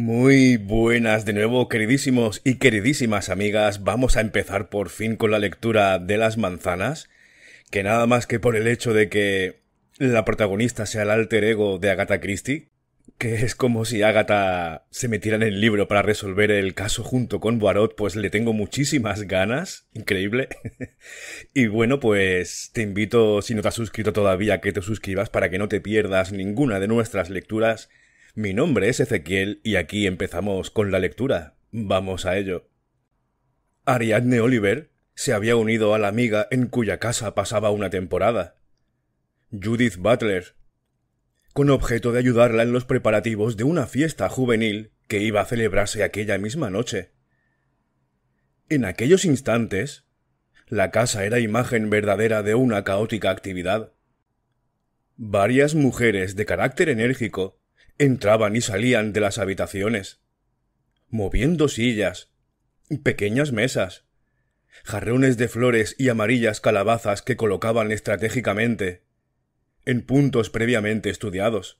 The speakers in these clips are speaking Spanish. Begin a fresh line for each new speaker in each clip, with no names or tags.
Muy buenas de nuevo, queridísimos y queridísimas amigas. Vamos a empezar por fin con la lectura de las manzanas, que nada más que por el hecho de que la protagonista sea el alter ego de Agatha Christie, que es como si Agatha se metiera en el libro para resolver el caso junto con Boarot, pues le tengo muchísimas ganas, increíble. y bueno, pues te invito, si no te has suscrito todavía, que te suscribas para que no te pierdas ninguna de nuestras lecturas mi nombre es Ezequiel y aquí empezamos con la lectura. Vamos a ello. Ariadne Oliver se había unido a la amiga en cuya casa pasaba una temporada. Judith Butler, con objeto de ayudarla en los preparativos de una fiesta juvenil que iba a celebrarse aquella misma noche. En aquellos instantes, la casa era imagen verdadera de una caótica actividad. Varias mujeres de carácter enérgico entraban y salían de las habitaciones, moviendo sillas, pequeñas mesas, jarrones de flores y amarillas calabazas que colocaban estratégicamente, en puntos previamente estudiados.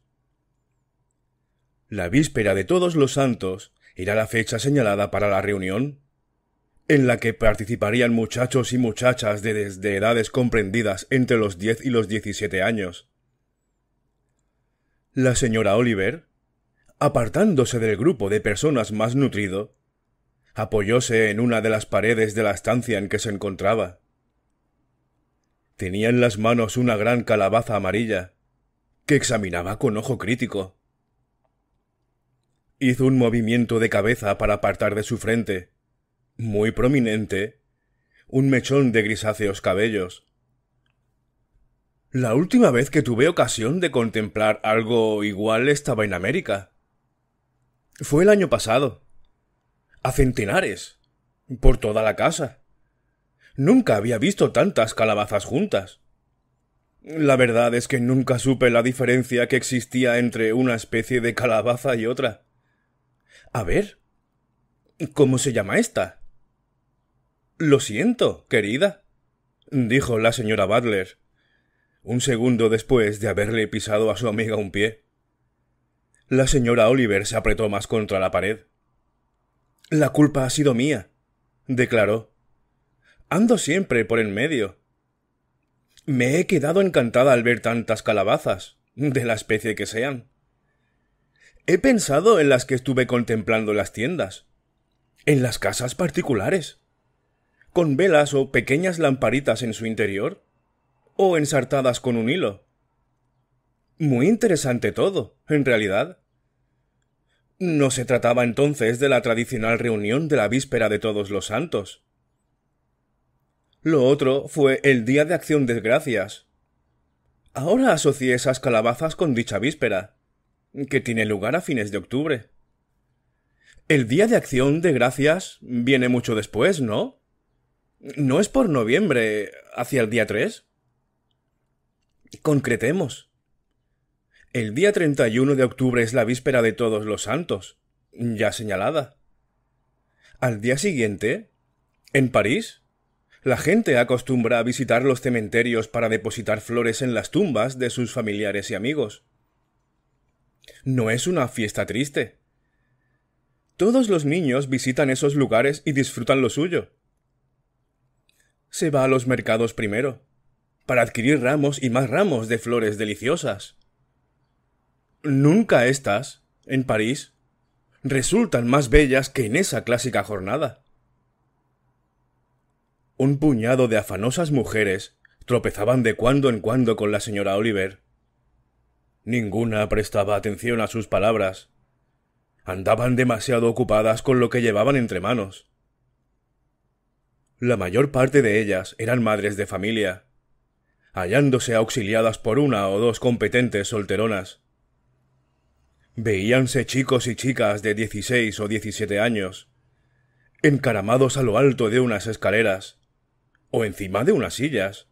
La víspera de todos los santos era la fecha señalada para la reunión, en la que participarían muchachos y muchachas de desde edades comprendidas entre los diez y los diecisiete años, la señora Oliver, apartándose del grupo de personas más nutrido, apoyóse en una de las paredes de la estancia en que se encontraba. Tenía en las manos una gran calabaza amarilla, que examinaba con ojo crítico. Hizo un movimiento de cabeza para apartar de su frente, muy prominente, un mechón de grisáceos cabellos, la última vez que tuve ocasión de contemplar algo igual estaba en América. Fue el año pasado. A centenares. Por toda la casa. Nunca había visto tantas calabazas juntas. La verdad es que nunca supe la diferencia que existía entre una especie de calabaza y otra. A ver. ¿Cómo se llama esta? Lo siento, querida, dijo la señora Butler, un segundo después de haberle pisado a su amiga un pie. La señora Oliver se apretó más contra la pared. La culpa ha sido mía, declaró. Ando siempre por en medio. Me he quedado encantada al ver tantas calabazas, de la especie que sean. He pensado en las que estuve contemplando las tiendas, en las casas particulares, con velas o pequeñas lamparitas en su interior o ensartadas con un hilo. Muy interesante todo, en realidad. No se trataba entonces de la tradicional reunión de la víspera de todos los santos. Lo otro fue el Día de Acción de Gracias. Ahora asocié esas calabazas con dicha víspera, que tiene lugar a fines de octubre. El Día de Acción de Gracias viene mucho después, ¿no? ¿No es por noviembre, hacia el día 3? Concretemos. El día 31 de octubre es la víspera de todos los santos, ya señalada. Al día siguiente, en París, la gente acostumbra a visitar los cementerios para depositar flores en las tumbas de sus familiares y amigos. No es una fiesta triste. Todos los niños visitan esos lugares y disfrutan lo suyo. Se va a los mercados primero para adquirir ramos y más ramos de flores deliciosas. Nunca estas, en París, resultan más bellas que en esa clásica jornada. Un puñado de afanosas mujeres tropezaban de cuando en cuando con la señora Oliver. Ninguna prestaba atención a sus palabras. Andaban demasiado ocupadas con lo que llevaban entre manos. La mayor parte de ellas eran madres de familia, hallándose auxiliadas por una o dos competentes solteronas. Veíanse chicos y chicas de dieciséis o diecisiete años, encaramados a lo alto de unas escaleras, o encima de unas sillas,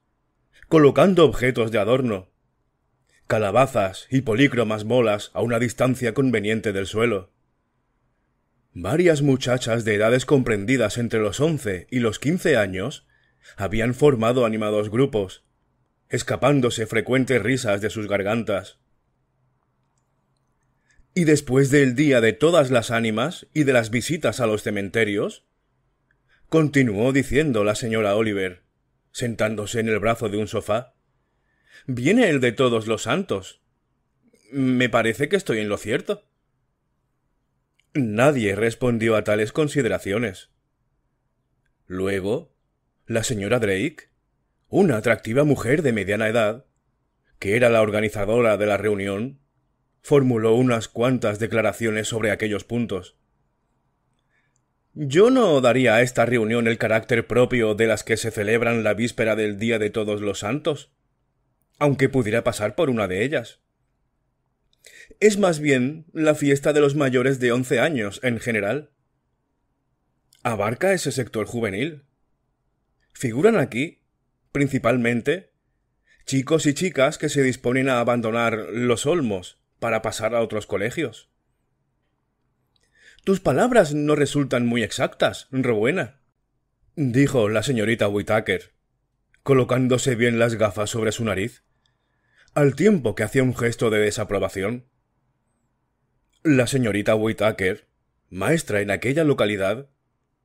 colocando objetos de adorno, calabazas y polícromas molas a una distancia conveniente del suelo. Varias muchachas de edades comprendidas entre los once y los quince años habían formado animados grupos, escapándose frecuentes risas de sus gargantas. ¿Y después del día de todas las ánimas y de las visitas a los cementerios? continuó diciendo la señora Oliver, sentándose en el brazo de un sofá. Viene el de todos los santos. Me parece que estoy en lo cierto. Nadie respondió a tales consideraciones. Luego, la señora Drake una atractiva mujer de mediana edad, que era la organizadora de la reunión, formuló unas cuantas declaraciones sobre aquellos puntos. Yo no daría a esta reunión el carácter propio de las que se celebran la víspera del Día de Todos los Santos, aunque pudiera pasar por una de ellas. Es más bien la fiesta de los mayores de once años en general. Abarca ese sector juvenil. Figuran aquí principalmente, chicos y chicas que se disponen a abandonar los olmos para pasar a otros colegios. Tus palabras no resultan muy exactas, Rebuena, dijo la señorita Whitaker, colocándose bien las gafas sobre su nariz, al tiempo que hacía un gesto de desaprobación. La señorita Whitaker, maestra en aquella localidad,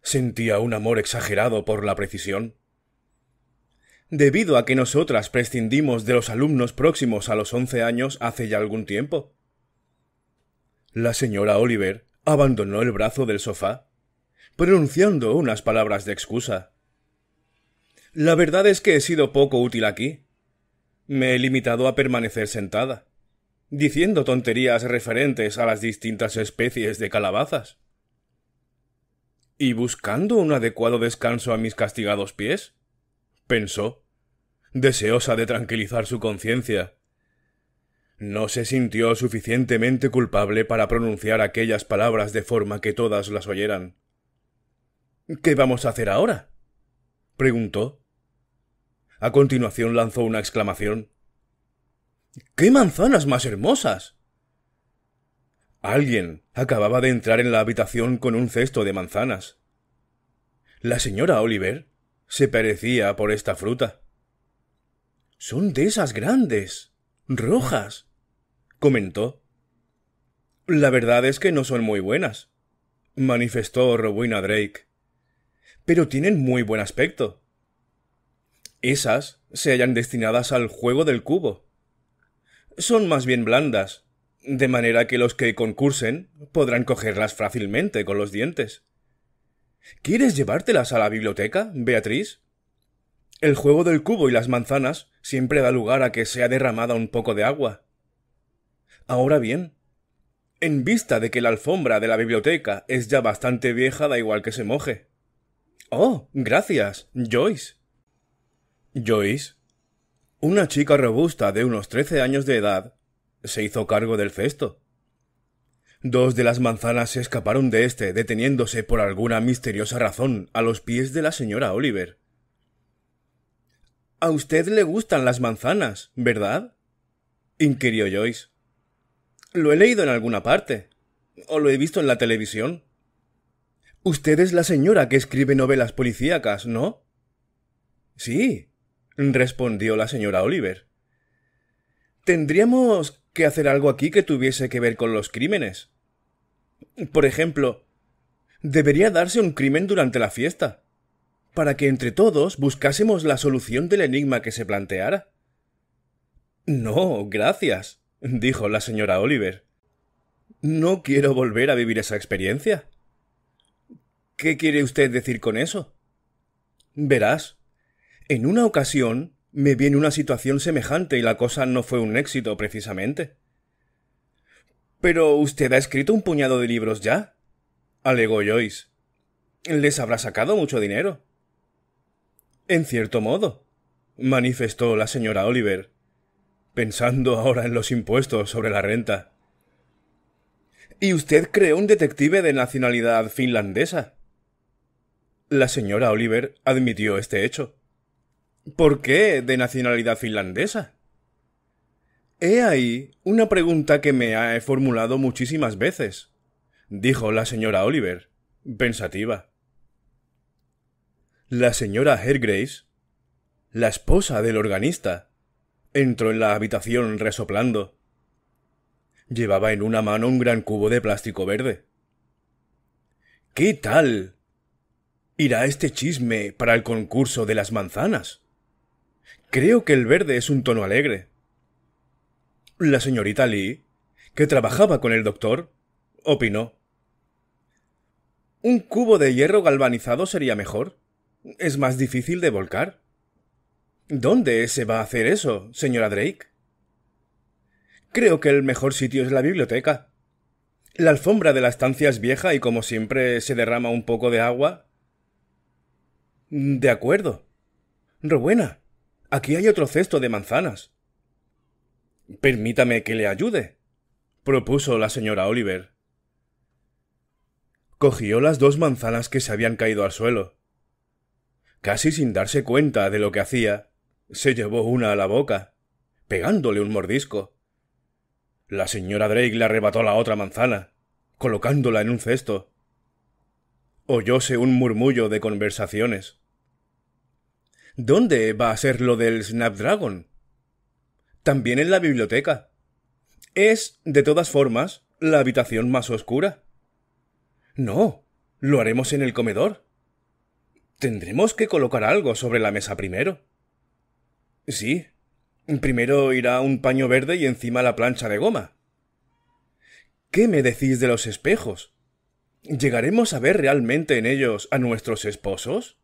sentía un amor exagerado por la precisión debido a que nosotras prescindimos de los alumnos próximos a los once años hace ya algún tiempo. La señora Oliver abandonó el brazo del sofá, pronunciando unas palabras de excusa. La verdad es que he sido poco útil aquí. Me he limitado a permanecer sentada, diciendo tonterías referentes a las distintas especies de calabazas. ¿Y buscando un adecuado descanso a mis castigados pies? pensó deseosa de tranquilizar su conciencia. No se sintió suficientemente culpable para pronunciar aquellas palabras de forma que todas las oyeran. ¿Qué vamos a hacer ahora? preguntó. A continuación lanzó una exclamación. ¡Qué manzanas más hermosas! Alguien acababa de entrar en la habitación con un cesto de manzanas. La señora Oliver se parecía por esta fruta. Son de esas grandes. rojas. comentó. La verdad es que no son muy buenas, manifestó Rowena Drake. Pero tienen muy buen aspecto. Esas se hallan destinadas al juego del cubo. Son más bien blandas, de manera que los que concursen podrán cogerlas fácilmente con los dientes. ¿Quieres llevártelas a la biblioteca, Beatriz? El juego del cubo y las manzanas siempre da lugar a que sea derramada un poco de agua. Ahora bien, en vista de que la alfombra de la biblioteca es ya bastante vieja, da igual que se moje. Oh, gracias, Joyce. Joyce, una chica robusta de unos trece años de edad, se hizo cargo del cesto. Dos de las manzanas se escaparon de éste, deteniéndose por alguna misteriosa razón a los pies de la señora Oliver. A usted le gustan las manzanas, ¿verdad? inquirió Joyce. Lo he leído en alguna parte. O lo he visto en la televisión. Usted es la señora que escribe novelas policíacas, ¿no? Sí, respondió la señora Oliver. Tendríamos que hacer algo aquí que tuviese que ver con los crímenes. Por ejemplo, debería darse un crimen durante la fiesta para que entre todos buscásemos la solución del enigma que se planteara. No, gracias, dijo la señora Oliver. No quiero volver a vivir esa experiencia. ¿Qué quiere usted decir con eso? Verás, en una ocasión me viene una situación semejante y la cosa no fue un éxito precisamente. Pero usted ha escrito un puñado de libros ya, alegó Joyce. Les habrá sacado mucho dinero. En cierto modo, manifestó la señora Oliver, pensando ahora en los impuestos sobre la renta. ¿Y usted creó un detective de nacionalidad finlandesa? La señora Oliver admitió este hecho. ¿Por qué de nacionalidad finlandesa? He ahí una pregunta que me ha formulado muchísimas veces, dijo la señora Oliver, pensativa. La señora Hergrace, la esposa del organista, entró en la habitación resoplando. Llevaba en una mano un gran cubo de plástico verde. ¿Qué tal? ¿Irá este chisme para el concurso de las manzanas? Creo que el verde es un tono alegre. La señorita Lee, que trabajaba con el doctor, opinó. Un cubo de hierro galvanizado sería mejor es más difícil de volcar. ¿Dónde se va a hacer eso, señora Drake? Creo que el mejor sitio es la biblioteca. La alfombra de la estancia es vieja y como siempre se derrama un poco de agua. De acuerdo. Rebuena. aquí hay otro cesto de manzanas. Permítame que le ayude, propuso la señora Oliver. Cogió las dos manzanas que se habían caído al suelo casi sin darse cuenta de lo que hacía, se llevó una a la boca, pegándole un mordisco. La señora Drake le arrebató la otra manzana, colocándola en un cesto. Oyóse un murmullo de conversaciones. ¿Dónde va a ser lo del Snapdragon? También en la biblioteca. Es, de todas formas, la habitación más oscura. No, lo haremos en el comedor. Tendremos que colocar algo sobre la mesa primero. Sí. Primero irá un paño verde y encima la plancha de goma. ¿Qué me decís de los espejos? ¿Llegaremos a ver realmente en ellos a nuestros esposos?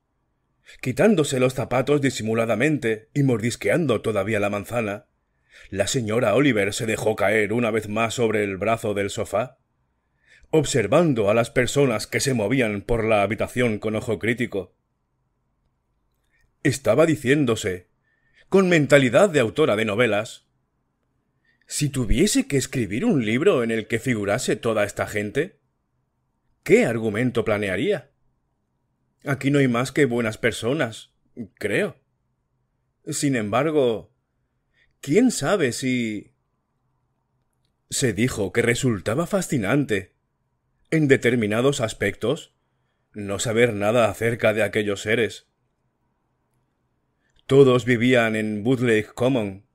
Quitándose los zapatos disimuladamente y mordisqueando todavía la manzana, la señora Oliver se dejó caer una vez más sobre el brazo del sofá. Observando a las personas que se movían por la habitación con ojo crítico, estaba diciéndose, con mentalidad de autora de novelas, si tuviese que escribir un libro en el que figurase toda esta gente, ¿qué argumento planearía? Aquí no hay más que buenas personas, creo. Sin embargo, ¿quién sabe si... Se dijo que resultaba fascinante, en determinados aspectos, no saber nada acerca de aquellos seres todos vivían en Woodley Common.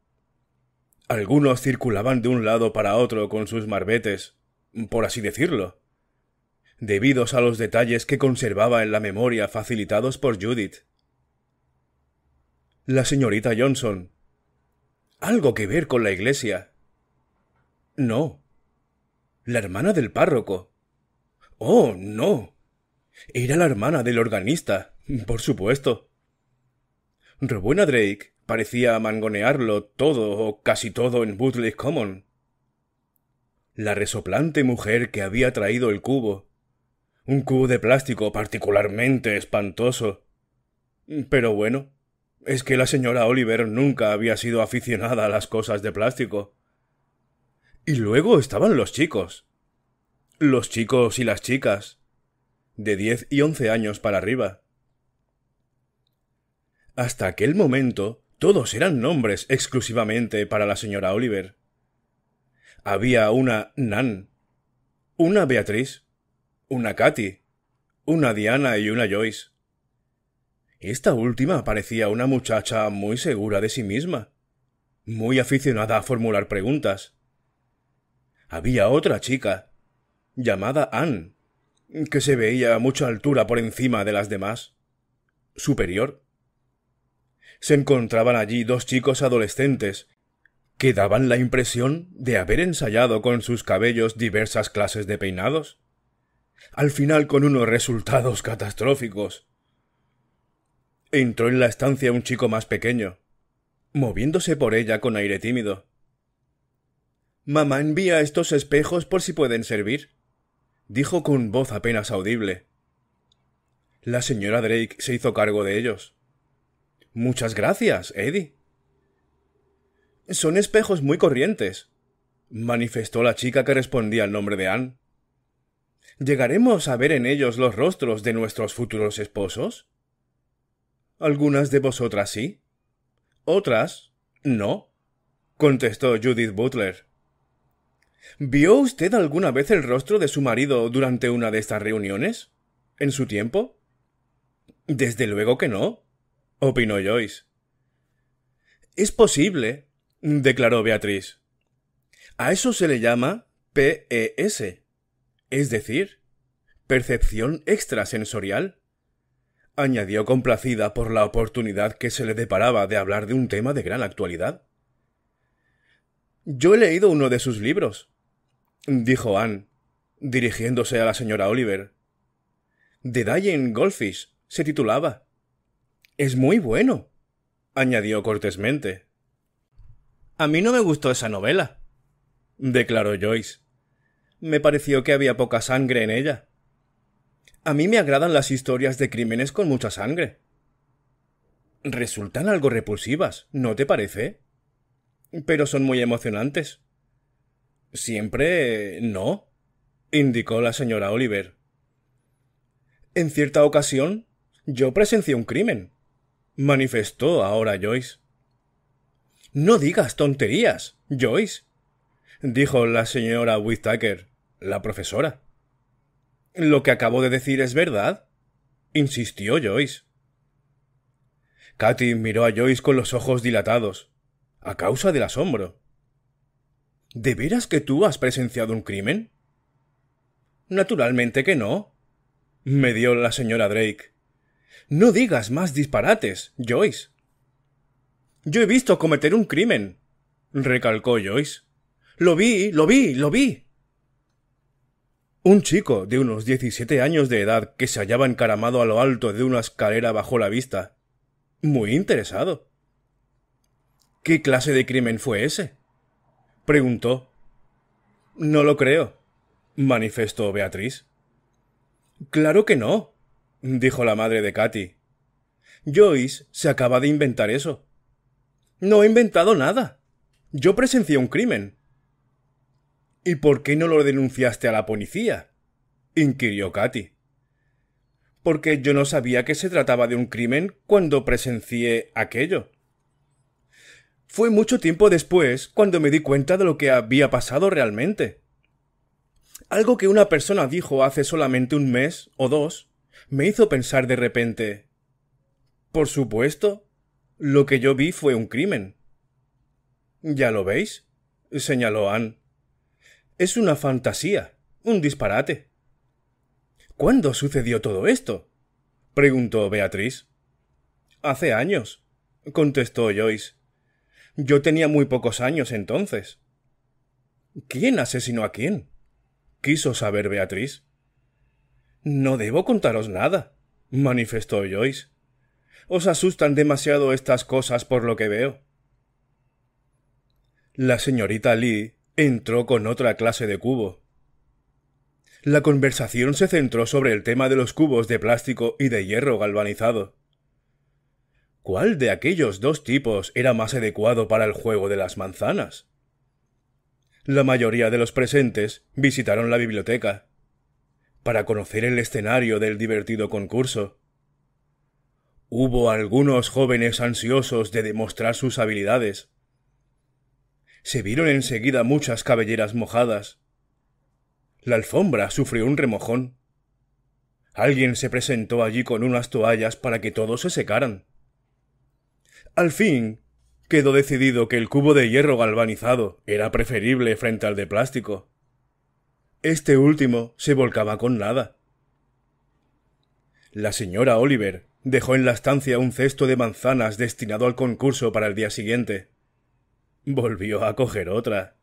Algunos circulaban de un lado para otro con sus marbetes, por así decirlo, debidos a los detalles que conservaba en la memoria facilitados por Judith. La señorita Johnson. Algo que ver con la iglesia. No. La hermana del párroco. Oh, no. Era la hermana del organista, por supuesto. Rebuena Drake parecía mangonearlo todo o casi todo en Woodley Common. La resoplante mujer que había traído el cubo. Un cubo de plástico particularmente espantoso. Pero bueno, es que la señora Oliver nunca había sido aficionada a las cosas de plástico. Y luego estaban los chicos. Los chicos y las chicas. De diez y once años para arriba. Hasta aquel momento, todos eran nombres exclusivamente para la señora Oliver. Había una Nan, una Beatriz, una Katy, una Diana y una Joyce. Esta última parecía una muchacha muy segura de sí misma, muy aficionada a formular preguntas. Había otra chica, llamada Ann, que se veía a mucha altura por encima de las demás, superior se encontraban allí dos chicos adolescentes, que daban la impresión de haber ensayado con sus cabellos diversas clases de peinados, al final con unos resultados catastróficos. Entró en la estancia un chico más pequeño, moviéndose por ella con aire tímido. Mamá envía estos espejos por si pueden servir, dijo con voz apenas audible. La señora Drake se hizo cargo de ellos. Muchas gracias, Eddie. Son espejos muy corrientes, manifestó la chica que respondía al nombre de Anne. ¿Llegaremos a ver en ellos los rostros de nuestros futuros esposos? Algunas de vosotras sí, otras no, contestó Judith Butler. ¿Vio usted alguna vez el rostro de su marido durante una de estas reuniones? ¿En su tiempo? Desde luego que no, opinó Joyce. Es posible, declaró Beatriz. A eso se le llama PES, es decir, percepción extrasensorial. Añadió complacida por la oportunidad que se le deparaba de hablar de un tema de gran actualidad. Yo he leído uno de sus libros, dijo Anne, dirigiéndose a la señora Oliver. The Dying Goldfish se titulaba. Es muy bueno, añadió cortésmente. A mí no me gustó esa novela, declaró Joyce. Me pareció que había poca sangre en ella. A mí me agradan las historias de crímenes con mucha sangre. Resultan algo repulsivas, ¿no te parece? Pero son muy emocionantes. Siempre no, indicó la señora Oliver. En cierta ocasión, yo presencié un crimen, manifestó ahora Joyce. No digas tonterías, Joyce, dijo la señora Whittaker, la profesora. Lo que acabo de decir es verdad, insistió Joyce. Katy miró a Joyce con los ojos dilatados, a causa del asombro. ¿De veras que tú has presenciado un crimen? Naturalmente que no, me dio la señora Drake. No digas más disparates, Joyce. Yo he visto cometer un crimen, recalcó Joyce. Lo vi, lo vi, lo vi. Un chico de unos diecisiete años de edad que se hallaba encaramado a lo alto de una escalera bajo la vista. Muy interesado. ¿Qué clase de crimen fue ese? preguntó. No lo creo, manifestó Beatriz. Claro que no, dijo la madre de Katy. Joyce se acaba de inventar eso. No he inventado nada. Yo presencié un crimen. ¿Y por qué no lo denunciaste a la policía? inquirió Katy. Porque yo no sabía que se trataba de un crimen cuando presencié aquello. Fue mucho tiempo después cuando me di cuenta de lo que había pasado realmente. Algo que una persona dijo hace solamente un mes o dos me hizo pensar de repente Por supuesto, lo que yo vi fue un crimen. Ya lo veis, señaló Anne. Es una fantasía, un disparate. ¿Cuándo sucedió todo esto? preguntó Beatriz. Hace años, contestó Joyce. Yo tenía muy pocos años entonces. ¿Quién asesinó a quién? quiso saber Beatriz. No debo contaros nada, manifestó Joyce. Os asustan demasiado estas cosas por lo que veo. La señorita Lee entró con otra clase de cubo. La conversación se centró sobre el tema de los cubos de plástico y de hierro galvanizado. ¿Cuál de aquellos dos tipos era más adecuado para el juego de las manzanas? La mayoría de los presentes visitaron la biblioteca para conocer el escenario del divertido concurso. Hubo algunos jóvenes ansiosos de demostrar sus habilidades. Se vieron enseguida muchas cabelleras mojadas. La alfombra sufrió un remojón. Alguien se presentó allí con unas toallas para que todos se secaran. Al fin, quedó decidido que el cubo de hierro galvanizado era preferible frente al de plástico. Este último se volcaba con nada. La señora Oliver dejó en la estancia un cesto de manzanas destinado al concurso para el día siguiente. Volvió a coger otra.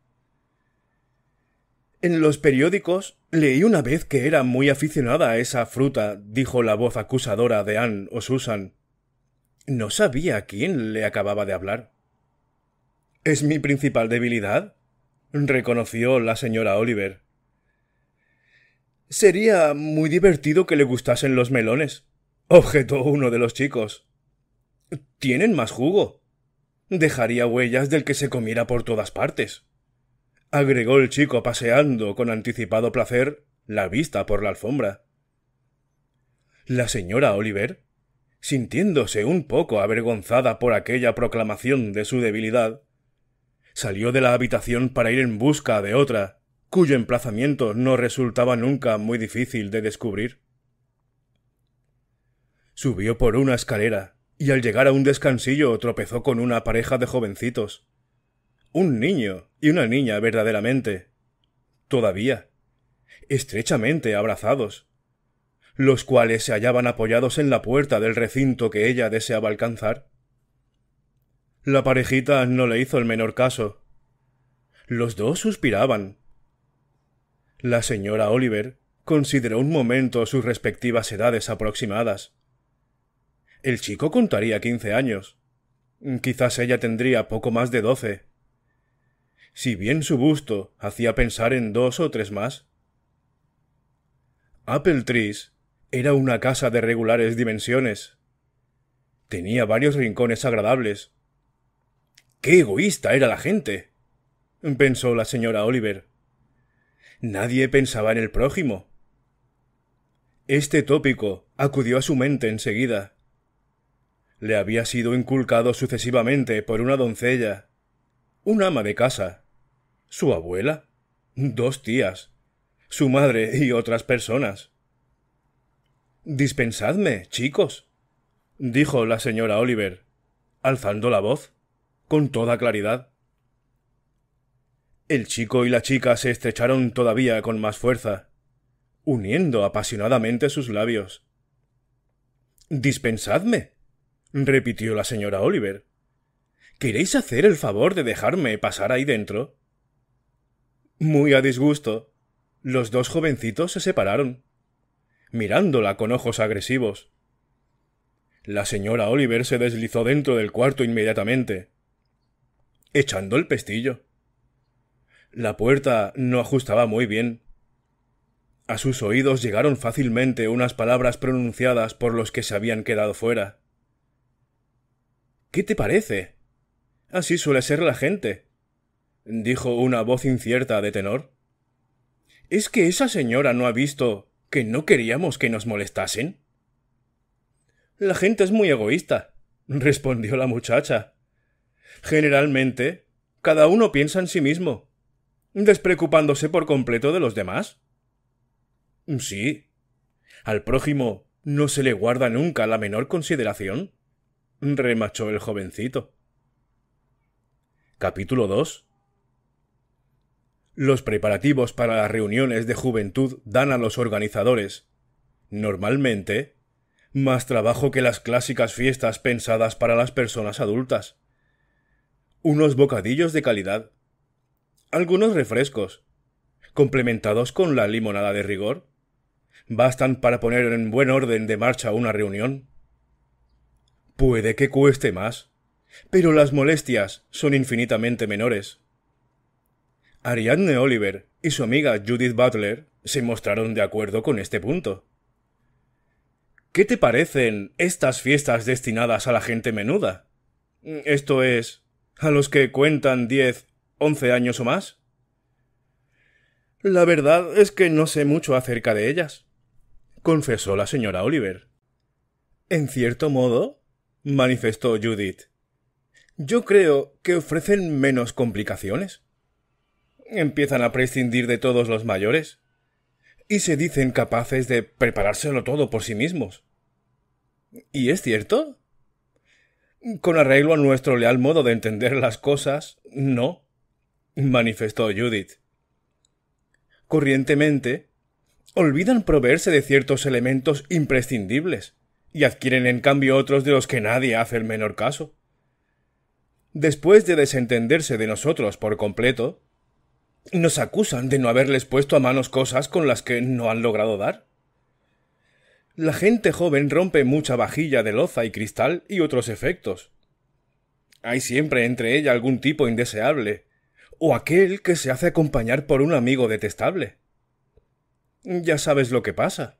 En los periódicos leí una vez que era muy aficionada a esa fruta, dijo la voz acusadora de Anne o Susan. No sabía quién le acababa de hablar. Es mi principal debilidad, reconoció la señora Oliver. Sería muy divertido que le gustasen los melones, objetó uno de los chicos. Tienen más jugo. Dejaría huellas del que se comiera por todas partes. agregó el chico paseando con anticipado placer la vista por la alfombra. La señora Oliver, sintiéndose un poco avergonzada por aquella proclamación de su debilidad, salió de la habitación para ir en busca de otra cuyo emplazamiento no resultaba nunca muy difícil de descubrir. Subió por una escalera, y al llegar a un descansillo tropezó con una pareja de jovencitos. Un niño y una niña verdaderamente. Todavía. Estrechamente abrazados. Los cuales se hallaban apoyados en la puerta del recinto que ella deseaba alcanzar. La parejita no le hizo el menor caso. Los dos suspiraban, la señora Oliver consideró un momento sus respectivas edades aproximadas. El chico contaría quince años. Quizás ella tendría poco más de doce. Si bien su busto hacía pensar en dos o tres más. Appletrees era una casa de regulares dimensiones. Tenía varios rincones agradables. ¡Qué egoísta era la gente! pensó la señora Oliver. Nadie pensaba en el prójimo. Este tópico acudió a su mente enseguida. Le había sido inculcado sucesivamente por una doncella, un ama de casa, su abuela, dos tías, su madre y otras personas. Dispensadme, chicos, dijo la señora Oliver, alzando la voz, con toda claridad. El chico y la chica se estrecharon todavía con más fuerza, uniendo apasionadamente sus labios. Dispensadme, repitió la señora Oliver. ¿Queréis hacer el favor de dejarme pasar ahí dentro? Muy a disgusto, los dos jovencitos se separaron, mirándola con ojos agresivos. La señora Oliver se deslizó dentro del cuarto inmediatamente, echando el pestillo. La puerta no ajustaba muy bien. A sus oídos llegaron fácilmente unas palabras pronunciadas por los que se habían quedado fuera. ¿Qué te parece? Así suele ser la gente, dijo una voz incierta de tenor. ¿Es que esa señora no ha visto que no queríamos que nos molestasen? La gente es muy egoísta, respondió la muchacha. Generalmente, cada uno piensa en sí mismo despreocupándose por completo de los demás. Sí. Al prójimo no se le guarda nunca la menor consideración, remachó el jovencito. Capítulo 2 Los preparativos para las reuniones de juventud dan a los organizadores, normalmente, más trabajo que las clásicas fiestas pensadas para las personas adultas. Unos bocadillos de calidad, algunos refrescos, complementados con la limonada de rigor, bastan para poner en buen orden de marcha una reunión. Puede que cueste más, pero las molestias son infinitamente menores. Ariadne Oliver y su amiga Judith Butler se mostraron de acuerdo con este punto. ¿Qué te parecen estas fiestas destinadas a la gente menuda? Esto es, a los que cuentan diez once años o más? La verdad es que no sé mucho acerca de ellas, confesó la señora Oliver. En cierto modo, manifestó Judith. Yo creo que ofrecen menos complicaciones. Empiezan a prescindir de todos los mayores. Y se dicen capaces de preparárselo todo por sí mismos. ¿Y es cierto? Con arreglo a nuestro leal modo de entender las cosas, no manifestó Judith. Corrientemente, olvidan proveerse de ciertos elementos imprescindibles y adquieren en cambio otros de los que nadie hace el menor caso. Después de desentenderse de nosotros por completo, nos acusan de no haberles puesto a manos cosas con las que no han logrado dar. La gente joven rompe mucha vajilla de loza y cristal y otros efectos. Hay siempre entre ella algún tipo indeseable, o aquel que se hace acompañar por un amigo detestable. Ya sabes lo que pasa.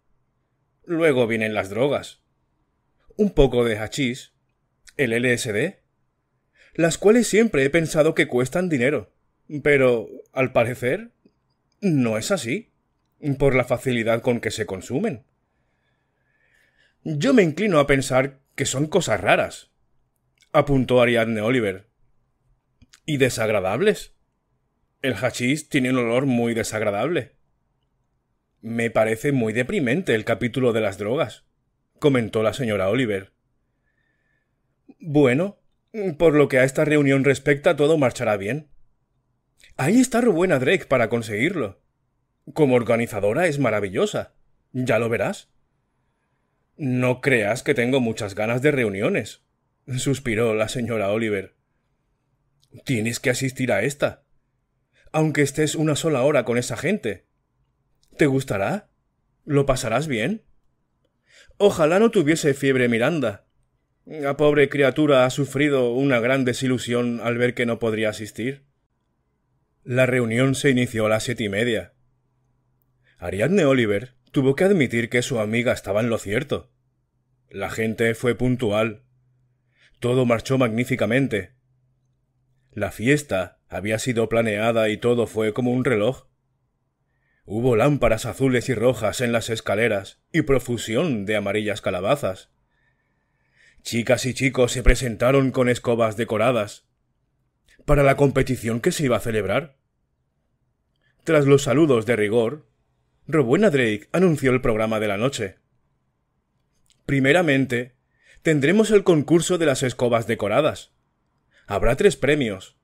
Luego vienen las drogas. Un poco de hachís, el LSD, las cuales siempre he pensado que cuestan dinero, pero al parecer no es así, por la facilidad con que se consumen. Yo me inclino a pensar que son cosas raras, apuntó Ariadne Oliver. Y desagradables el hachís tiene un olor muy desagradable. Me parece muy deprimente el capítulo de las drogas, comentó la señora Oliver. Bueno, por lo que a esta reunión respecta, todo marchará bien. Ahí está Rubén Drake para conseguirlo. Como organizadora es maravillosa. Ya lo verás. No creas que tengo muchas ganas de reuniones, suspiró la señora Oliver. Tienes que asistir a esta aunque estés una sola hora con esa gente. ¿Te gustará? ¿Lo pasarás bien? Ojalá no tuviese fiebre Miranda. La pobre criatura ha sufrido una gran desilusión al ver que no podría asistir. La reunión se inició a las siete y media. Ariadne Oliver tuvo que admitir que su amiga estaba en lo cierto. La gente fue puntual. Todo marchó magníficamente. La fiesta había sido planeada y todo fue como un reloj. Hubo lámparas azules y rojas en las escaleras y profusión de amarillas calabazas. Chicas y chicos se presentaron con escobas decoradas para la competición que se iba a celebrar. Tras los saludos de rigor, Robuena Drake anunció el programa de la noche. Primeramente, tendremos el concurso de las escobas decoradas habrá tres premios.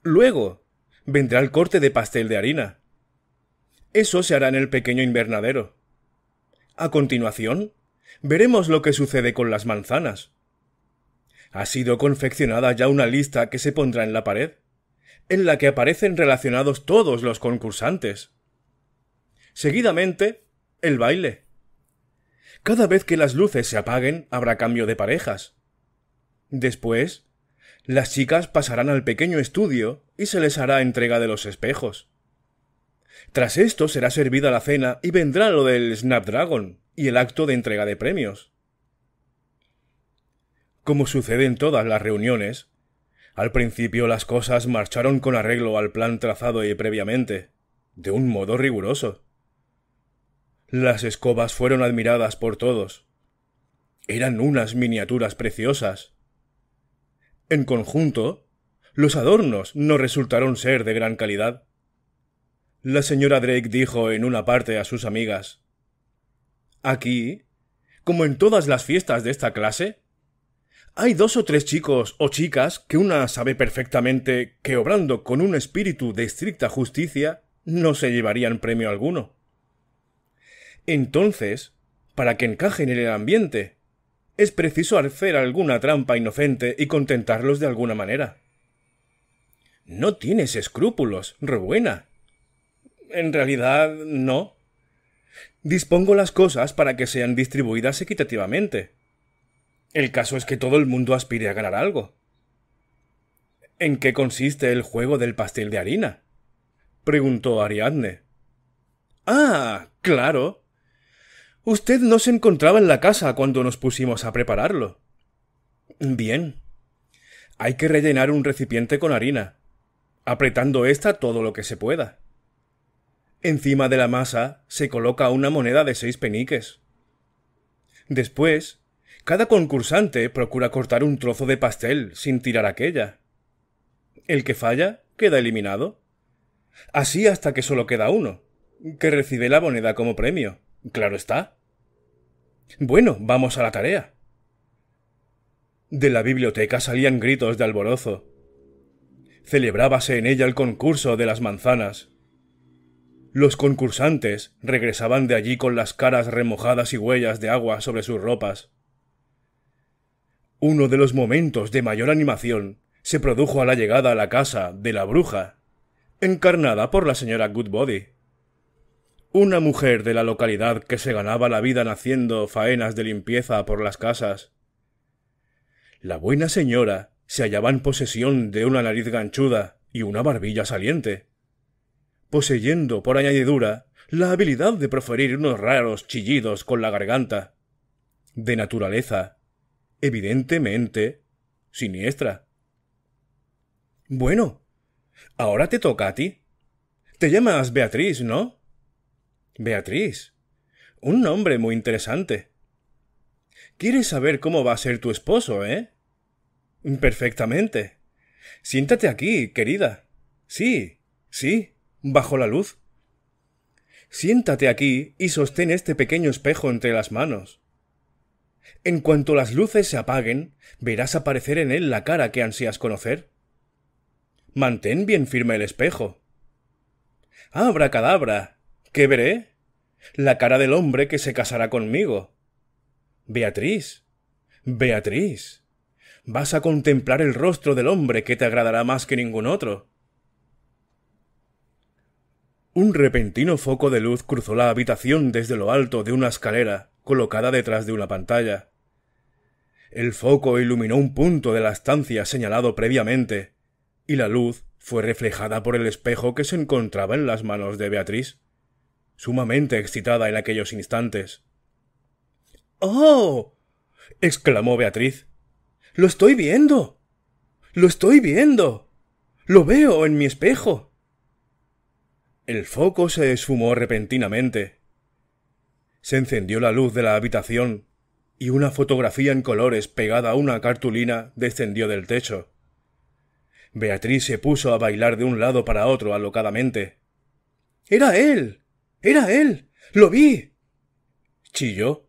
Luego vendrá el corte de pastel de harina. Eso se hará en el pequeño invernadero. A continuación, veremos lo que sucede con las manzanas. Ha sido confeccionada ya una lista que se pondrá en la pared, en la que aparecen relacionados todos los concursantes. Seguidamente, el baile. Cada vez que las luces se apaguen, habrá cambio de parejas. Después, las chicas pasarán al pequeño estudio y se les hará entrega de los espejos. Tras esto será servida la cena y vendrá lo del Snapdragon y el acto de entrega de premios. Como sucede en todas las reuniones, al principio las cosas marcharon con arreglo al plan trazado y previamente, de un modo riguroso. Las escobas fueron admiradas por todos. Eran unas miniaturas preciosas, en conjunto, los adornos no resultaron ser de gran calidad. La señora Drake dijo en una parte a sus amigas Aquí, como en todas las fiestas de esta clase, hay dos o tres chicos o chicas que una sabe perfectamente que obrando con un espíritu de estricta justicia no se llevarían premio alguno. Entonces, para que encajen en el ambiente es preciso hacer alguna trampa inocente y contentarlos de alguna manera. No tienes escrúpulos, Rebuena. En realidad, no. Dispongo las cosas para que sean distribuidas equitativamente. El caso es que todo el mundo aspire a ganar algo. ¿En qué consiste el juego del pastel de harina? preguntó Ariadne. Ah, claro, Usted no se encontraba en la casa cuando nos pusimos a prepararlo. Bien. Hay que rellenar un recipiente con harina, apretando ésta todo lo que se pueda. Encima de la masa se coloca una moneda de seis peniques. Después, cada concursante procura cortar un trozo de pastel sin tirar aquella. El que falla queda eliminado. Así hasta que solo queda uno, que recibe la moneda como premio. Claro está. Bueno, vamos a la tarea. De la biblioteca salían gritos de alborozo. Celebrábase en ella el concurso de las manzanas. Los concursantes regresaban de allí con las caras remojadas y huellas de agua sobre sus ropas. Uno de los momentos de mayor animación se produjo a la llegada a la casa de la bruja, encarnada por la señora Goodbody. Una mujer de la localidad que se ganaba la vida naciendo faenas de limpieza por las casas. La buena señora se hallaba en posesión de una nariz ganchuda y una barbilla saliente, poseyendo por añadidura la habilidad de proferir unos raros chillidos con la garganta, de naturaleza, evidentemente, siniestra. Bueno, ahora te toca a ti. Te llamas Beatriz, ¿no? Beatriz. Un nombre muy interesante. ¿Quieres saber cómo va a ser tu esposo, eh? Perfectamente. Siéntate aquí, querida. Sí, sí, bajo la luz. Siéntate aquí y sostén este pequeño espejo entre las manos. En cuanto las luces se apaguen, verás aparecer en él la cara que ansías conocer. Mantén bien firme el espejo. Abra cadabra. ¿Qué veré? la cara del hombre que se casará conmigo. Beatriz, Beatriz, vas a contemplar el rostro del hombre que te agradará más que ningún otro. Un repentino foco de luz cruzó la habitación desde lo alto de una escalera colocada detrás de una pantalla. El foco iluminó un punto de la estancia señalado previamente, y la luz fue reflejada por el espejo que se encontraba en las manos de Beatriz sumamente excitada en aquellos instantes. ¡Oh! exclamó Beatriz. Lo estoy viendo. Lo estoy viendo. Lo veo en mi espejo. El foco se esfumó repentinamente. Se encendió la luz de la habitación y una fotografía en colores pegada a una cartulina descendió del techo. Beatriz se puso a bailar de un lado para otro alocadamente. Era él. Era él. Lo vi. Chilló.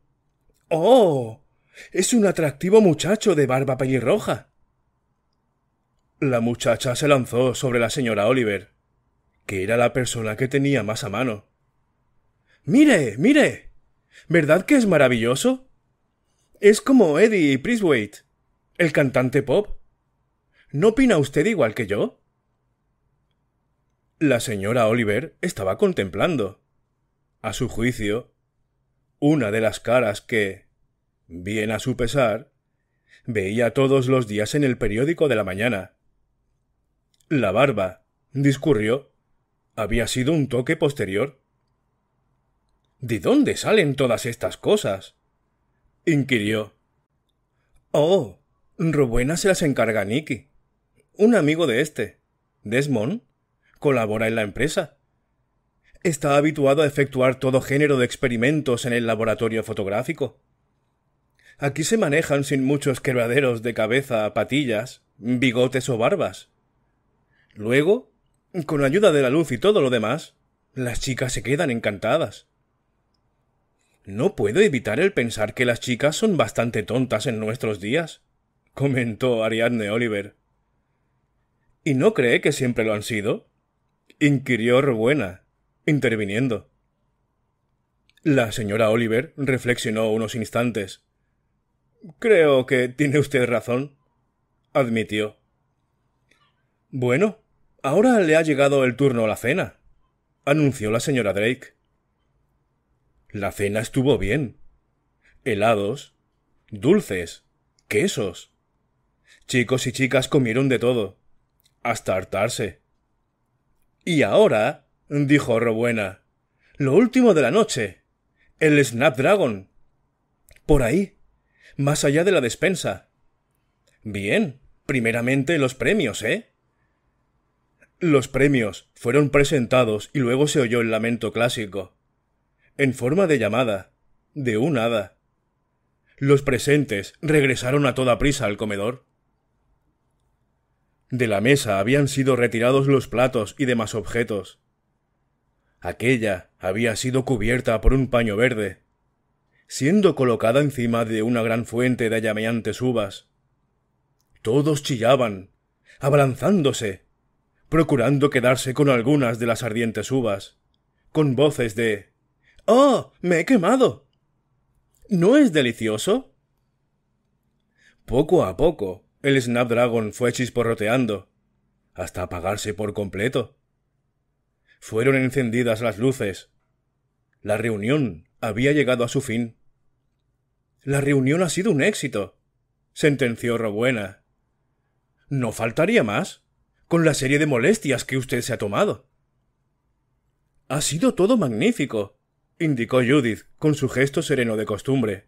Oh. Es un atractivo muchacho de barba pelirroja. La muchacha se lanzó sobre la señora Oliver, que era la persona que tenía más a mano. Mire, mire. ¿Verdad que es maravilloso? Es como Eddie Priswaite, el cantante pop. ¿No opina usted igual que yo? La señora Oliver estaba contemplando, a su juicio, una de las caras que, bien a su pesar, veía todos los días en el periódico de la mañana. La barba, discurrió, había sido un toque posterior. ¿De dónde salen todas estas cosas? inquirió. Oh, Robuena se las encarga a Nicky. Un amigo de este, Desmond, colabora en la empresa está habituado a efectuar todo género de experimentos en el laboratorio fotográfico. Aquí se manejan sin muchos quebraderos de cabeza, patillas, bigotes o barbas. Luego, con ayuda de la luz y todo lo demás, las chicas se quedan encantadas. No puedo evitar el pensar que las chicas son bastante tontas en nuestros días, comentó Ariadne Oliver. ¿Y no cree que siempre lo han sido? inquirió Rebuena interviniendo. La señora Oliver reflexionó unos instantes. Creo que tiene usted razón, admitió. Bueno, ahora le ha llegado el turno a la cena, anunció la señora Drake. La cena estuvo bien. Helados, dulces, quesos. Chicos y chicas comieron de todo, hasta hartarse. Y ahora dijo Robuena. Lo último de la noche. El Snapdragon. Por ahí. Más allá de la despensa. Bien. Primeramente los premios, ¿eh? Los premios fueron presentados y luego se oyó el lamento clásico. En forma de llamada. De un hada. Los presentes regresaron a toda prisa al comedor. De la mesa habían sido retirados los platos y demás objetos. Aquella había sido cubierta por un paño verde, siendo colocada encima de una gran fuente de llameantes uvas. Todos chillaban, abalanzándose, procurando quedarse con algunas de las ardientes uvas, con voces de ¡Oh! me he quemado. ¿No es delicioso? Poco a poco, el Snapdragon fue chisporroteando, hasta apagarse por completo. Fueron encendidas las luces. La reunión había llegado a su fin. La reunión ha sido un éxito, sentenció Robuena. No faltaría más, con la serie de molestias que usted se ha tomado. Ha sido todo magnífico, indicó Judith con su gesto sereno de costumbre.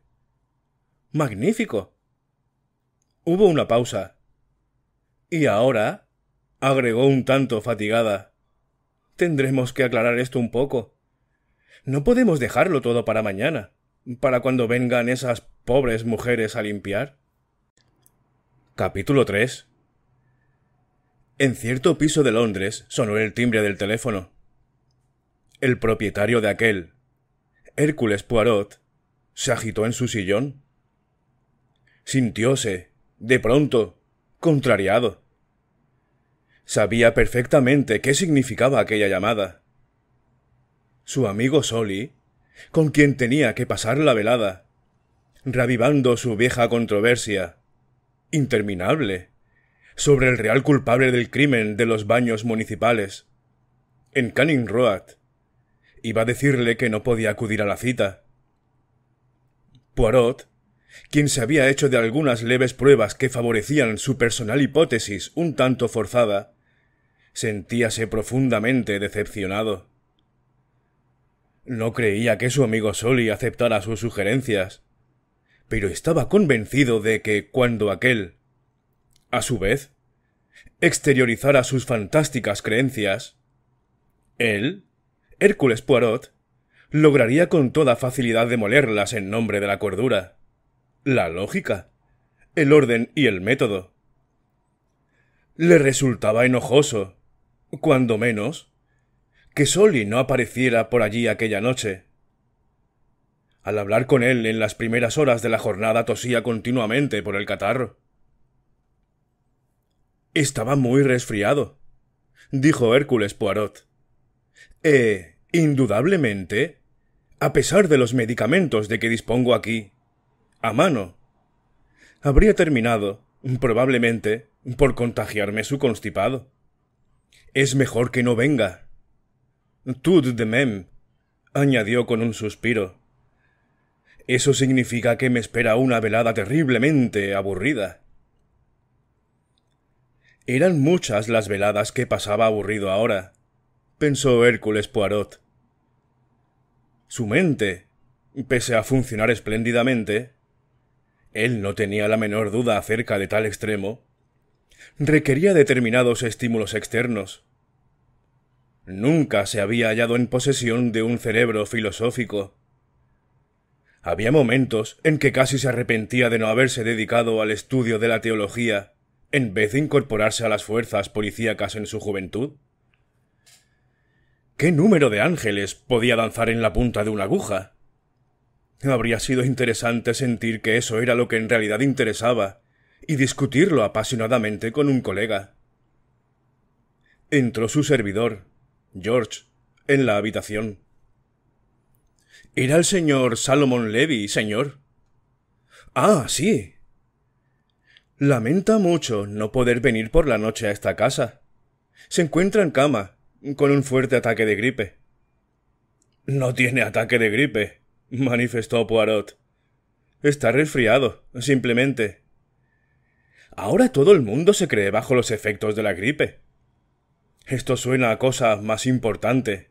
Magnífico. Hubo una pausa. Y ahora, agregó un tanto fatigada, Tendremos que aclarar esto un poco. No podemos dejarlo todo para mañana, para cuando vengan esas pobres mujeres a limpiar. Capítulo 3 En cierto piso de Londres sonó el timbre del teléfono. El propietario de aquel, Hércules Poirot, se agitó en su sillón. Sintióse, de pronto, contrariado. Sabía perfectamente qué significaba aquella llamada. Su amigo Soli, con quien tenía que pasar la velada, ravivando su vieja controversia, interminable, sobre el real culpable del crimen de los baños municipales, en Canning iba a decirle que no podía acudir a la cita. Poirot quien se había hecho de algunas leves pruebas que favorecían su personal hipótesis un tanto forzada, sentíase profundamente decepcionado. No creía que su amigo Soli aceptara sus sugerencias, pero estaba convencido de que cuando aquel, a su vez, exteriorizara sus fantásticas creencias, él, Hércules Poirot, lograría con toda facilidad demolerlas en nombre de la cordura la lógica, el orden y el método. Le resultaba enojoso, cuando menos, que Soli no apareciera por allí aquella noche. Al hablar con él en las primeras horas de la jornada tosía continuamente por el catarro. Estaba muy resfriado, dijo Hércules Poirot. Eh, indudablemente, a pesar de los medicamentos de que dispongo aquí, a mano. Habría terminado, probablemente, por contagiarme su constipado. Es mejor que no venga. Tout de mem añadió con un suspiro. Eso significa que me espera una velada terriblemente aburrida. Eran muchas las veladas que pasaba aburrido ahora, pensó Hércules Poirot. Su mente, pese a funcionar espléndidamente, él no tenía la menor duda acerca de tal extremo, requería determinados estímulos externos. Nunca se había hallado en posesión de un cerebro filosófico. Había momentos en que casi se arrepentía de no haberse dedicado al estudio de la teología, en vez de incorporarse a las fuerzas policíacas en su juventud. ¿Qué número de ángeles podía danzar en la punta de una aguja? Habría sido interesante sentir que eso era lo que en realidad interesaba, y discutirlo apasionadamente con un colega. Entró su servidor, George, en la habitación. Era el señor Salomon Levy, señor. Ah, sí. Lamenta mucho no poder venir por la noche a esta casa. Se encuentra en cama, con un fuerte ataque de gripe. No tiene ataque de gripe, manifestó Poirot. Está resfriado, simplemente. Ahora todo el mundo se cree bajo los efectos de la gripe. Esto suena a cosa más importante.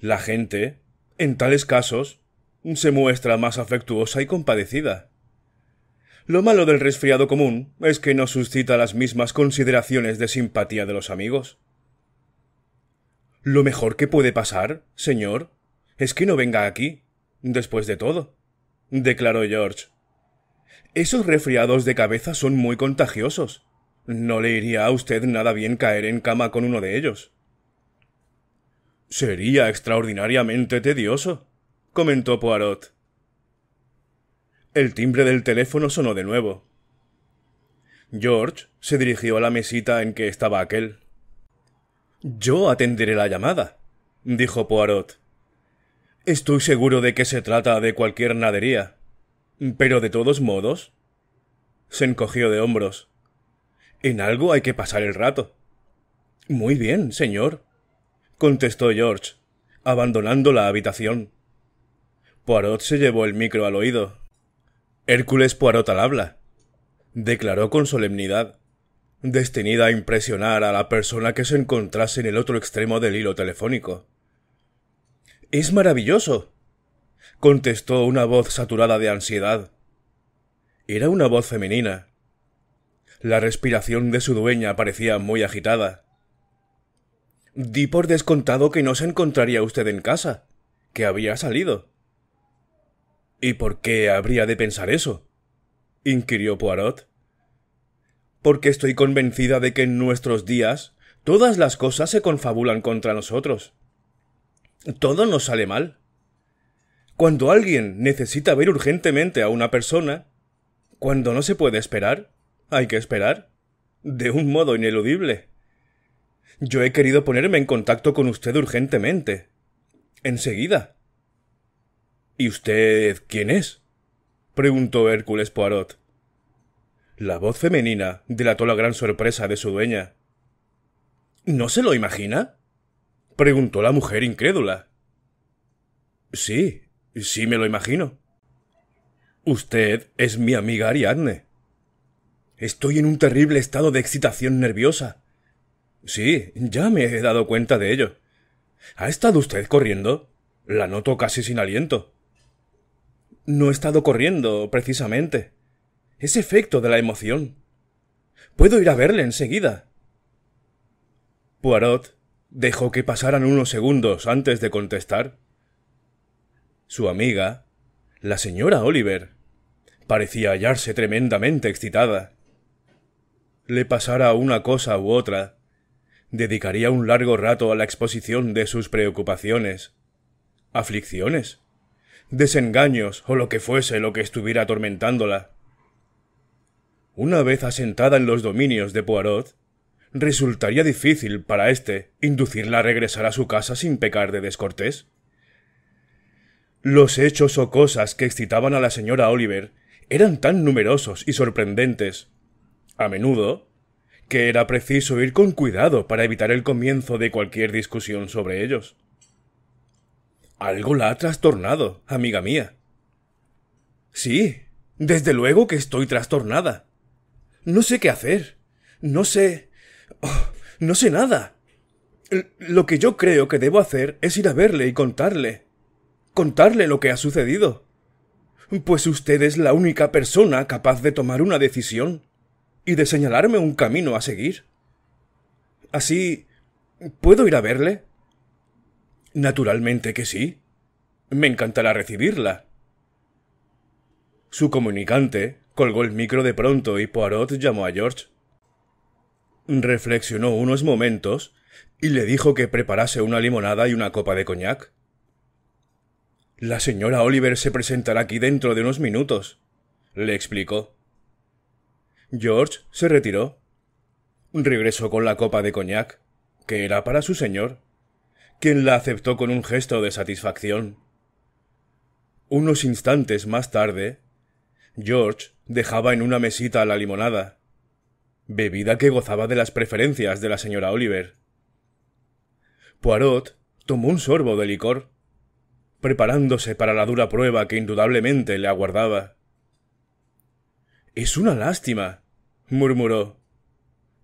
La gente, en tales casos, se muestra más afectuosa y compadecida. Lo malo del resfriado común es que no suscita las mismas consideraciones de simpatía de los amigos. Lo mejor que puede pasar, señor, es que no venga aquí, después de todo, declaró George. Esos resfriados de cabeza son muy contagiosos. No le iría a usted nada bien caer en cama con uno de ellos. Sería extraordinariamente tedioso, comentó Poirot. El timbre del teléfono sonó de nuevo. George se dirigió a la mesita en que estaba aquel. Yo atenderé la llamada, dijo Poirot. Estoy seguro de que se trata de cualquier nadería. Pero de todos modos. Se encogió de hombros. En algo hay que pasar el rato. Muy bien, señor, contestó George, abandonando la habitación. Poirot se llevó el micro al oído. Hércules Poirot al habla, declaró con solemnidad, destinada a impresionar a la persona que se encontrase en el otro extremo del hilo telefónico. Es maravilloso. contestó una voz saturada de ansiedad. Era una voz femenina. La respiración de su dueña parecía muy agitada. Di por descontado que no se encontraría usted en casa, que había salido. ¿Y por qué habría de pensar eso? inquirió Poirot. Porque estoy convencida de que en nuestros días todas las cosas se confabulan contra nosotros todo nos sale mal. Cuando alguien necesita ver urgentemente a una persona, cuando no se puede esperar, hay que esperar, de un modo ineludible. Yo he querido ponerme en contacto con usted urgentemente. Enseguida. ¿Y usted quién es? preguntó Hércules Poirot. La voz femenina delató la gran sorpresa de su dueña. ¿No se lo imagina? preguntó la mujer incrédula. Sí, sí me lo imagino. Usted es mi amiga Ariadne. Estoy en un terrible estado de excitación nerviosa. Sí, ya me he dado cuenta de ello. ¿Ha estado usted corriendo? La noto casi sin aliento. No he estado corriendo, precisamente. Es efecto de la emoción. Puedo ir a verle enseguida. Poirot Dejó que pasaran unos segundos antes de contestar. Su amiga, la señora Oliver, parecía hallarse tremendamente excitada. Le pasara una cosa u otra, dedicaría un largo rato a la exposición de sus preocupaciones, aflicciones, desengaños o lo que fuese lo que estuviera atormentándola. Una vez asentada en los dominios de Poirot, resultaría difícil para éste inducirla a regresar a su casa sin pecar de descortés. Los hechos o cosas que excitaban a la señora Oliver eran tan numerosos y sorprendentes, a menudo, que era preciso ir con cuidado para evitar el comienzo de cualquier discusión sobre ellos. Algo la ha trastornado, amiga mía. Sí, desde luego que estoy trastornada. No sé qué hacer. No sé. Oh, no sé nada. lo que yo creo que debo hacer es ir a verle y contarle. Contarle lo que ha sucedido. Pues usted es la única persona capaz de tomar una decisión y de señalarme un camino a seguir. Así, ¿puedo ir a verle? Naturalmente que sí. Me encantará recibirla. Su comunicante colgó el micro de pronto y Poirot llamó a George. Reflexionó unos momentos y le dijo que preparase una limonada y una copa de coñac. La señora Oliver se presentará aquí dentro de unos minutos, le explicó. George se retiró. Regresó con la copa de coñac, que era para su señor, quien la aceptó con un gesto de satisfacción. Unos instantes más tarde, George dejaba en una mesita la limonada bebida que gozaba de las preferencias de la señora Oliver. Poirot tomó un sorbo de licor, preparándose para la dura prueba que indudablemente le aguardaba. Es una lástima, murmuró,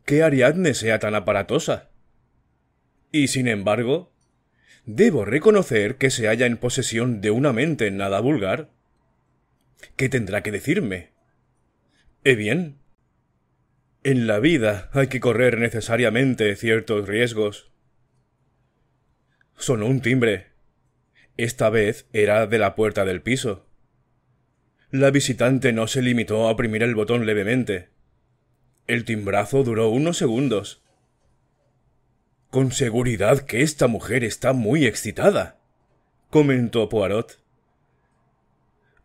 que Ariadne sea tan aparatosa. Y sin embargo, debo reconocer que se halla en posesión de una mente nada vulgar. ¿Qué tendrá que decirme? Eh bien, en la vida hay que correr necesariamente ciertos riesgos. Sonó un timbre. Esta vez era de la puerta del piso. La visitante no se limitó a oprimir el botón levemente. El timbrazo duró unos segundos. Con seguridad que esta mujer está muy excitada, comentó Poirot.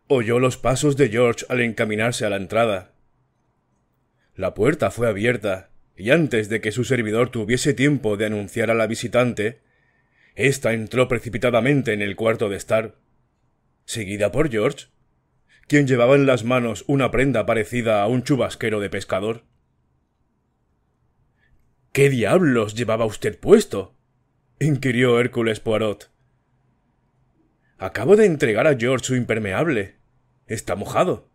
Oyó los pasos de George al encaminarse a la entrada. La puerta fue abierta, y antes de que su servidor tuviese tiempo de anunciar a la visitante, ésta entró precipitadamente en el cuarto de estar, seguida por George, quien llevaba en las manos una prenda parecida a un chubasquero de pescador. ¿Qué diablos llevaba usted puesto? inquirió Hércules Poirot. Acabo de entregar a George su impermeable. Está mojado.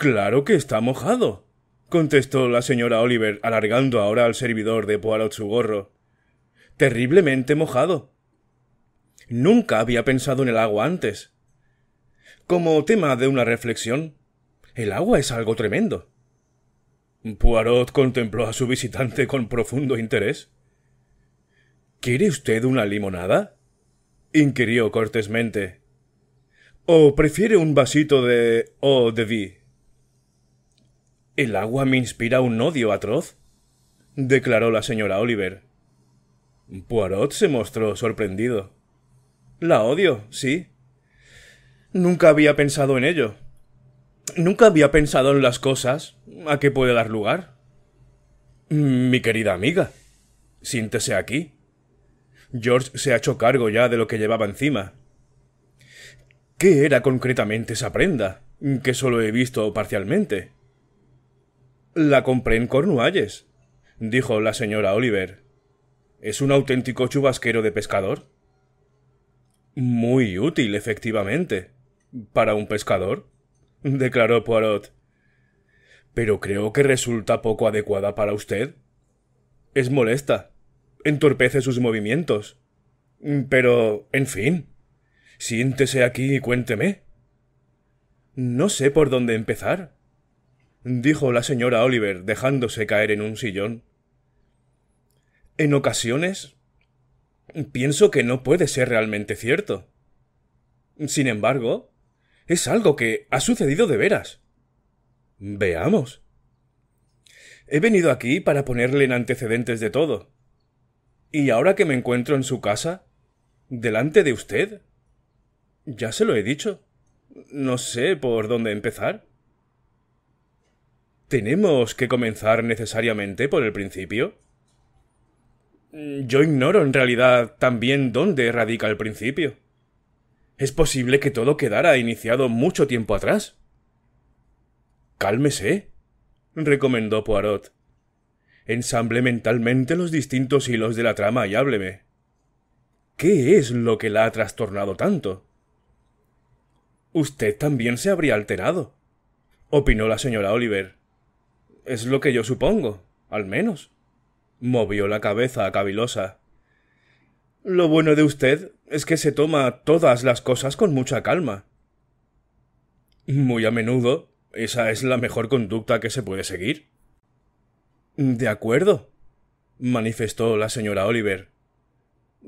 Claro que está mojado, contestó la señora Oliver, alargando ahora al servidor de Poirot su gorro. Terriblemente mojado. Nunca había pensado en el agua antes. Como tema de una reflexión, el agua es algo tremendo. Poirot contempló a su visitante con profundo interés. ¿Quiere usted una limonada? inquirió cortésmente. ¿O prefiere un vasito de eau de vie? El agua me inspira un odio atroz, declaró la señora Oliver. Poirot se mostró sorprendido. La odio, sí. Nunca había pensado en ello. Nunca había pensado en las cosas a que puede dar lugar. Mi querida amiga, siéntese aquí. George se ha hecho cargo ya de lo que llevaba encima. ¿Qué era concretamente esa prenda? Que solo he visto parcialmente. La compré en Cornualles, dijo la señora Oliver. ¿Es un auténtico chubasquero de pescador? Muy útil, efectivamente. Para un pescador, declaró Poirot. Pero creo que resulta poco adecuada para usted. Es molesta. Entorpece sus movimientos. Pero, en fin. Siéntese aquí y cuénteme. No sé por dónde empezar, dijo la señora Oliver, dejándose caer en un sillón. En ocasiones pienso que no puede ser realmente cierto. Sin embargo, es algo que ha sucedido de veras. Veamos. He venido aquí para ponerle en antecedentes de todo. Y ahora que me encuentro en su casa, delante de usted. Ya se lo he dicho. No sé por dónde empezar. ¿Tenemos que comenzar necesariamente por el principio? Yo ignoro en realidad también dónde radica el principio. Es posible que todo quedara iniciado mucho tiempo atrás. Cálmese, recomendó Poirot. Ensamble mentalmente los distintos hilos de la trama y hábleme. ¿Qué es lo que la ha trastornado tanto? Usted también se habría alterado, opinó la señora Oliver. Es lo que yo supongo, al menos. Movió la cabeza a cavilosa. Lo bueno de usted es que se toma todas las cosas con mucha calma. Muy a menudo, esa es la mejor conducta que se puede seguir. De acuerdo, manifestó la señora Oliver.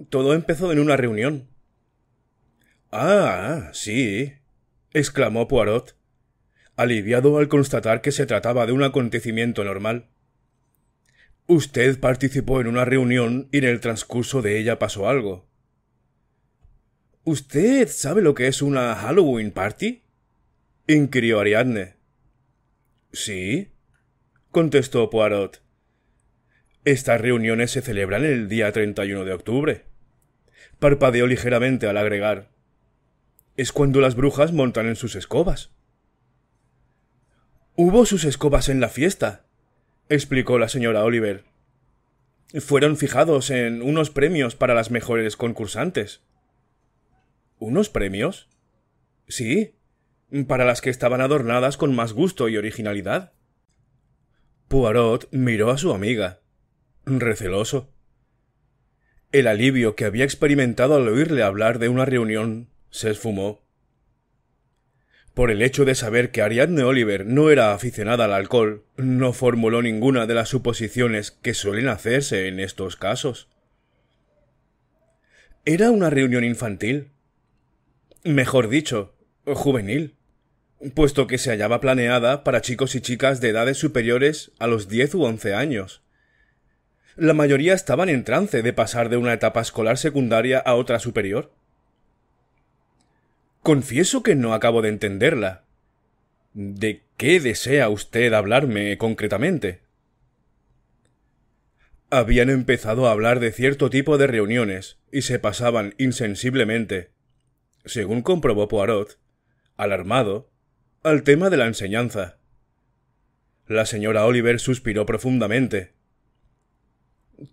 Todo empezó en una reunión. Ah, ah sí, exclamó Poirot aliviado al constatar que se trataba de un acontecimiento normal. Usted participó en una reunión y en el transcurso de ella pasó algo. ¿Usted sabe lo que es una Halloween party? inquirió Ariadne. Sí, contestó Poirot. Estas reuniones se celebran el día 31 de octubre. Parpadeó ligeramente al agregar. Es cuando las brujas montan en sus escobas. Hubo sus escobas en la fiesta, explicó la señora Oliver. Fueron fijados en unos premios para las mejores concursantes. ¿Unos premios? Sí, para las que estaban adornadas con más gusto y originalidad. Poirot miró a su amiga, receloso. El alivio que había experimentado al oírle hablar de una reunión se esfumó. Por el hecho de saber que Ariadne Oliver no era aficionada al alcohol, no formuló ninguna de las suposiciones que suelen hacerse en estos casos. Era una reunión infantil. Mejor dicho, juvenil, puesto que se hallaba planeada para chicos y chicas de edades superiores a los diez u once años. La mayoría estaban en trance de pasar de una etapa escolar secundaria a otra superior Confieso que no acabo de entenderla. ¿De qué desea usted hablarme concretamente? Habían empezado a hablar de cierto tipo de reuniones, y se pasaban insensiblemente, según comprobó Poirot, alarmado, al tema de la enseñanza. La señora Oliver suspiró profundamente.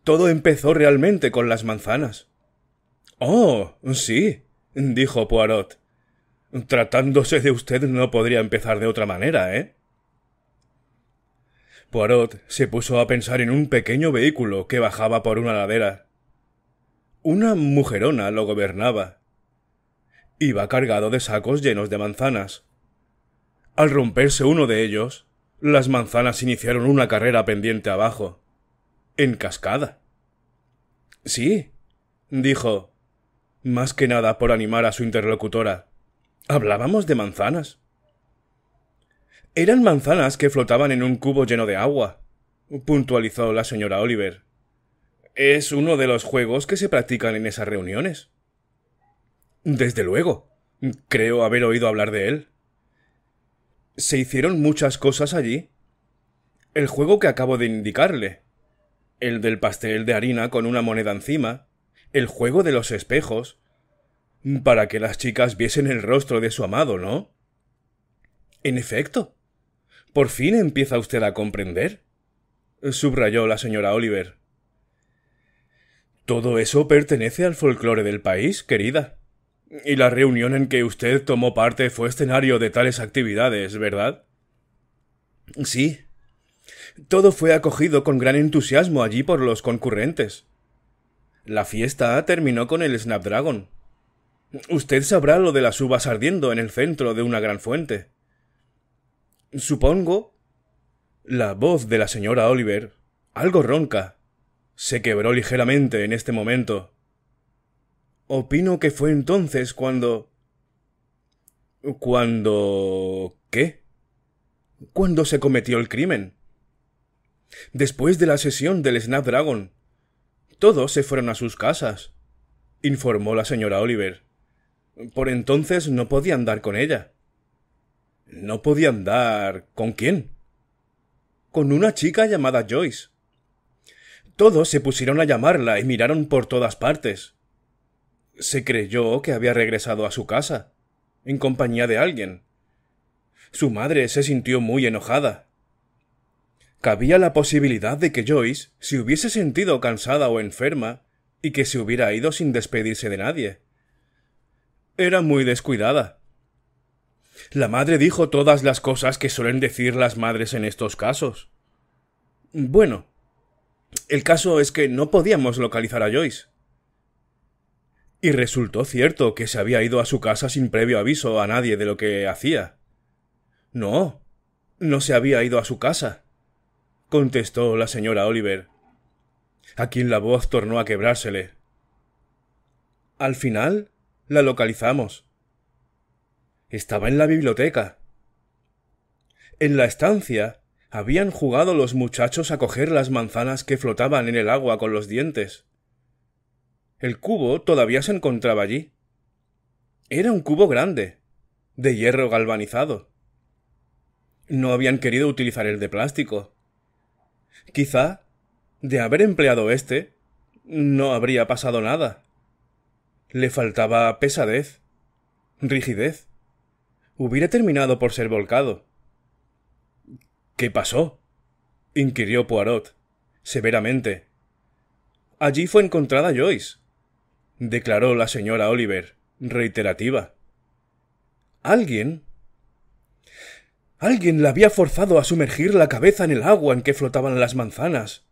Todo empezó realmente con las manzanas. Oh, sí, dijo Poirot. Tratándose de usted no podría empezar de otra manera, ¿eh? Poirot se puso a pensar en un pequeño vehículo que bajaba por una ladera. Una mujerona lo gobernaba. Iba cargado de sacos llenos de manzanas. Al romperse uno de ellos, las manzanas iniciaron una carrera pendiente abajo. En cascada. Sí, dijo, más que nada por animar a su interlocutora. Hablábamos de manzanas. Eran manzanas que flotaban en un cubo lleno de agua, puntualizó la señora Oliver. Es uno de los juegos que se practican en esas reuniones. Desde luego. Creo haber oído hablar de él. Se hicieron muchas cosas allí. El juego que acabo de indicarle. El del pastel de harina con una moneda encima. El juego de los espejos para que las chicas viesen el rostro de su amado, ¿no? En efecto. Por fin empieza usted a comprender. subrayó la señora Oliver. Todo eso pertenece al folclore del país, querida. Y la reunión en que usted tomó parte fue escenario de tales actividades, ¿verdad? Sí. Todo fue acogido con gran entusiasmo allí por los concurrentes. La fiesta terminó con el Snapdragon, Usted sabrá lo de las uvas ardiendo en el centro de una gran fuente. Supongo. La voz de la señora Oliver, algo ronca, se quebró ligeramente en este momento. Opino que fue entonces cuando. cuando. ¿qué? Cuando se cometió el crimen. Después de la sesión del Snapdragon. Todos se fueron a sus casas, informó la señora Oliver. Por entonces no podía andar con ella. No podía andar. ¿Con quién? Con una chica llamada Joyce. Todos se pusieron a llamarla y miraron por todas partes. Se creyó que había regresado a su casa, en compañía de alguien. Su madre se sintió muy enojada. Cabía la posibilidad de que Joyce se hubiese sentido cansada o enferma y que se hubiera ido sin despedirse de nadie era muy descuidada. La madre dijo todas las cosas que suelen decir las madres en estos casos. Bueno, el caso es que no podíamos localizar a Joyce. Y resultó cierto que se había ido a su casa sin previo aviso a nadie de lo que hacía. No, no se había ido a su casa, contestó la señora Oliver, a quien la voz tornó a quebrársele. Al final, la localizamos. Estaba en la biblioteca. En la estancia habían jugado los muchachos a coger las manzanas que flotaban en el agua con los dientes. El cubo todavía se encontraba allí. Era un cubo grande, de hierro galvanizado. No habían querido utilizar el de plástico. Quizá, de haber empleado este, no habría pasado nada. Le faltaba pesadez, rigidez. Hubiera terminado por ser volcado. ¿Qué pasó? inquirió Poirot, severamente. Allí fue encontrada Joyce, declaró la señora Oliver, reiterativa. Alguien. Alguien la había forzado a sumergir la cabeza en el agua en que flotaban las manzanas.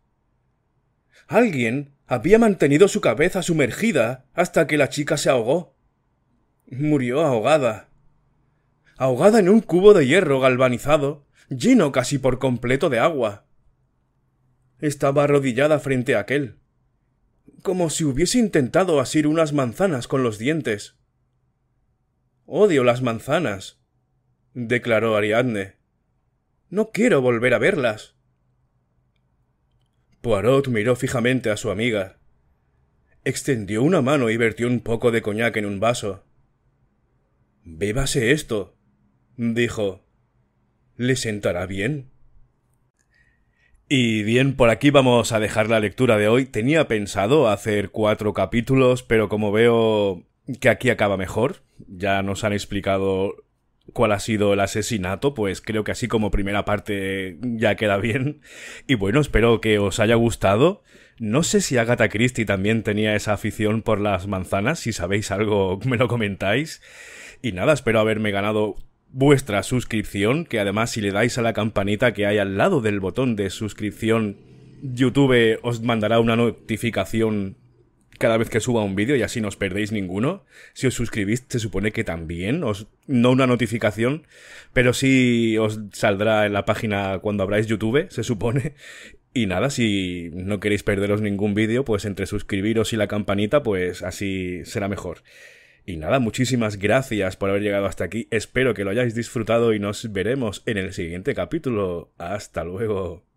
Alguien había mantenido su cabeza sumergida hasta que la chica se ahogó. Murió ahogada. Ahogada en un cubo de hierro galvanizado, lleno casi por completo de agua. Estaba arrodillada frente a aquel, como si hubiese intentado asir unas manzanas con los dientes. Odio las manzanas, declaró Ariadne. No quiero volver a verlas. Poirot miró fijamente a su amiga. Extendió una mano y vertió un poco de coñac en un vaso. Bébase esto, dijo. ¿Le sentará bien? Y bien, por aquí vamos a dejar la lectura de hoy. Tenía pensado hacer cuatro capítulos, pero como veo que aquí acaba mejor, ya nos han explicado cuál ha sido el asesinato, pues creo que así como primera parte ya queda bien. Y bueno, espero que os haya gustado. No sé si Agatha Christie también tenía esa afición por las manzanas, si sabéis algo me lo comentáis. Y nada, espero haberme ganado vuestra suscripción, que además si le dais a la campanita que hay al lado del botón de suscripción, YouTube os mandará una notificación cada vez que suba un vídeo y así no os perdéis ninguno. Si os suscribís, se supone que también, os, no una notificación, pero sí os saldrá en la página cuando abráis YouTube, se supone. Y nada, si no queréis perderos ningún vídeo, pues entre suscribiros y la campanita, pues así será mejor. Y nada, muchísimas gracias por haber llegado hasta aquí. Espero que lo hayáis disfrutado y nos veremos en el siguiente capítulo. Hasta luego.